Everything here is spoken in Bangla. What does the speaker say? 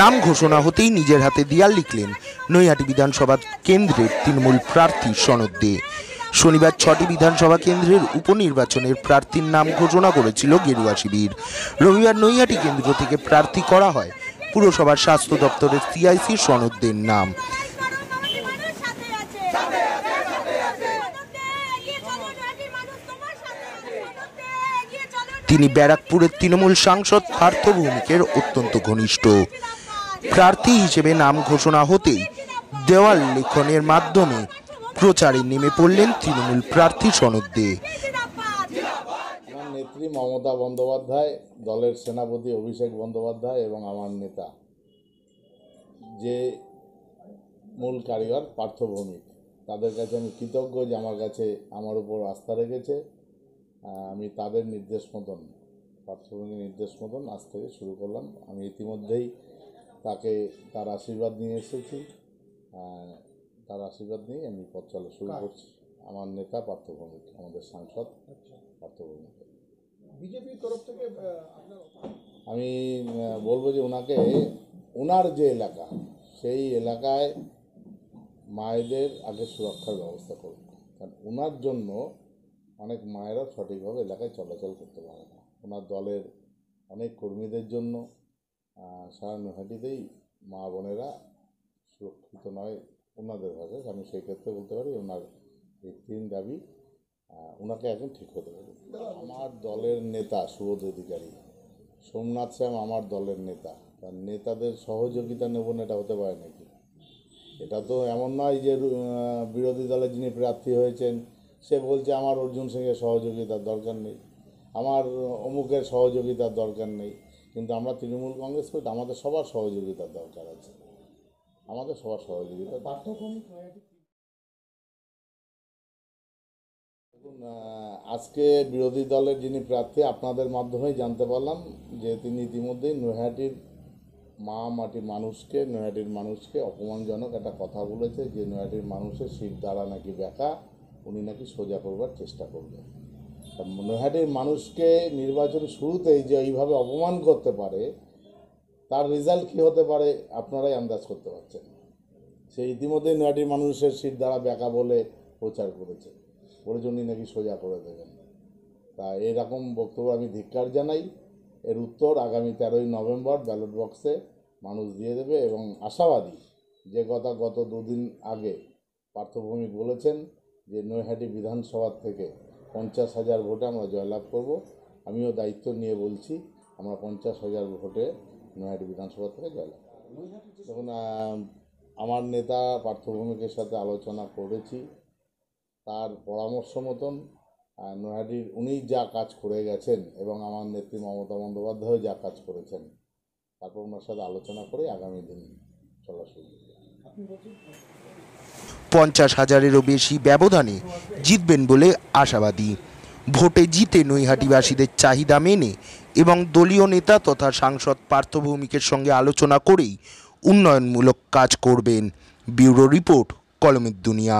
নাম ঘোষণা হতেই নিজের হাতে দিয়াল লিখলেন নৈহাটি বিধানসভা কেন্দ্রের তৃণমূল প্রার্থী সনদ দে শনিবার ছটি বিধানসভা কেন্দ্রের উপনির্বাচনের প্রার্থীর নাম ঘোষণা করেছিল গেরুয়া শিবির রবিবার নৈহাটি কেন্দ্র থেকে প্রার্থী করা হয় পুরসভার স্বাস্থ্য দপ্তরের সিআইসি সনদদের নাম তিনি ব্যারাকপুরের তৃণমূল সাংসদ পার্থ ভৌমিকের অত্যন্ত ঘনিষ্ঠ প্রার্থী হিসেবে নাম ঘোষণা হতেই দেওয়াল লিখনের মাধ্যমে প্রচারে নেমে পড়লেন তৃণমূল প্রার্থী সনদ দে নেত্রী মমতা বন্দ্যোপাধ্যায় দলের সেনাপতি অভিষেক বন্দ্যোপাধ্যায় এবং আমার নেতা যে মূল কারিগর পার্থভৌমিক তাদের কাছে আমি কৃতজ্ঞ যে আমার কাছে আমার উপর আস্থা রেখেছে আমি তাদের নির্দেশ মতন পার্থভঙ্গির নির্দেশ মতন আজ থেকে শুরু করলাম আমি ইতিমধ্যেই তাকে তার আশীর্বাদ নিয়ে এসেছি তার আশীর্বাদ নিয়ে আমি পথ চলা শুরু করছি আমার নেতা পার্থভৌমিক আমাদের সাংসদ আচ্ছা। পার্থভৌমিক আমি বলবো যে ওনাকে ওনার যে এলাকা সেই এলাকায় মায়েদের আগে সুরক্ষার ব্যবস্থা করুন কারণ ওনার জন্য অনেক মায়েরা সঠিকভাবে এলাকায় চলাচল করতে পারে না ওনার দলের অনেক কর্মীদের জন্য সারা নৈহাটিতেই মা বোনেরা সুরক্ষিত নয় ওনাদের ভাষায় আমি সেই ক্ষেত্রে বলতে পারি ওনার এই তিন দাবি ওনাকে এখন ঠিক হতে পারি আমার দলের নেতা সুবোধ অধিকারী সোমনাথ শ্যাম আমার দলের নেতা তার নেতাদের সহযোগিতা নেব না এটা হতে পারে নাকি এটা তো এমন নয় যে বিরোধী দলের যিনি প্রার্থী হয়েছেন সে বলছে আমার অর্জুন সিংয়ের সহযোগিতার দরকার নেই আমার অমুকের সহযোগিতার দরকার নেই কিন্তু আমরা তৃণমূল কংগ্রেস করি আমাদের সবার সহযোগিতার দরকার আছে আমাদের সবার সহযোগিতা দেখুন আজকে বিরোধী দলের যিনি প্রার্থী আপনাদের মাধ্যমেই জানতে পারলাম যে তিনি ইতিমধ্যেই নৈহাটির মা মাটির মানুষকে নৈহাটির মানুষকে অপমানজনক একটা কথা বলেছে যে নৈহাটির মানুষের শির দ্বারা নাকি ব্যাখ্যা উনি নাকি সোজা করবার চেষ্টা করবেন নৈহাটির মানুষকে নির্বাচন শুরুতেই যে এইভাবে অপমান করতে পারে তার রেজাল্ট কী হতে পারে আপনারাই আন্দাজ করতে পারছেন সে ইতিমধ্যে নৈহাটির মানুষের সিট দ্বারা ব্যাকা বলে প্রচার করেছে বলেছে উনি নাকি সোজা করে দেবেন তা এরকম বক্তব্য আমি ধিক্কার জানাই এর উত্তর আগামী তেরোই নভেম্বর ব্যালট বক্সে মানুষ দিয়ে দেবে এবং আশাবাদী যে কথা গত দুদিন আগে পার্থভূমিক বলেছেন যে নৈহাটি বিধানসভা থেকে পঞ্চাশ হাজার ভোটে আমরা জয়লাভ করব আমিও দায়িত্ব নিয়ে বলছি আমরা পঞ্চাশ হাজার ভোটে নৈহাটি বিধানসভা থেকে জয়লাভ দেখুন আমার নেতা পার্থভূমিকের সাথে আলোচনা করেছি তার পরামর্শ মতন নৈহাটির উনি যা কাজ করে গেছেন এবং আমার নেত্রী মমতা বন্দ্যোপাধ্যায়ও যা কাজ করেছেন তারপর ওনার সাথে আলোচনা করে আগামী দিন চলা শুরু পঞ্চাশ হাজারেরও বেশি ব্যবধানে জিতবেন বলে আশাবাদী ভোটে জিতে নৈহাটিবাসীদের চাহিদা মেনে এবং দলীয় নেতা তথা সাংসদ পার্থ ভৌমিকের সঙ্গে আলোচনা করেই উন্নয়নমূলক কাজ করবেন ব্যুরো রিপোর্ট কলমের দুনিয়া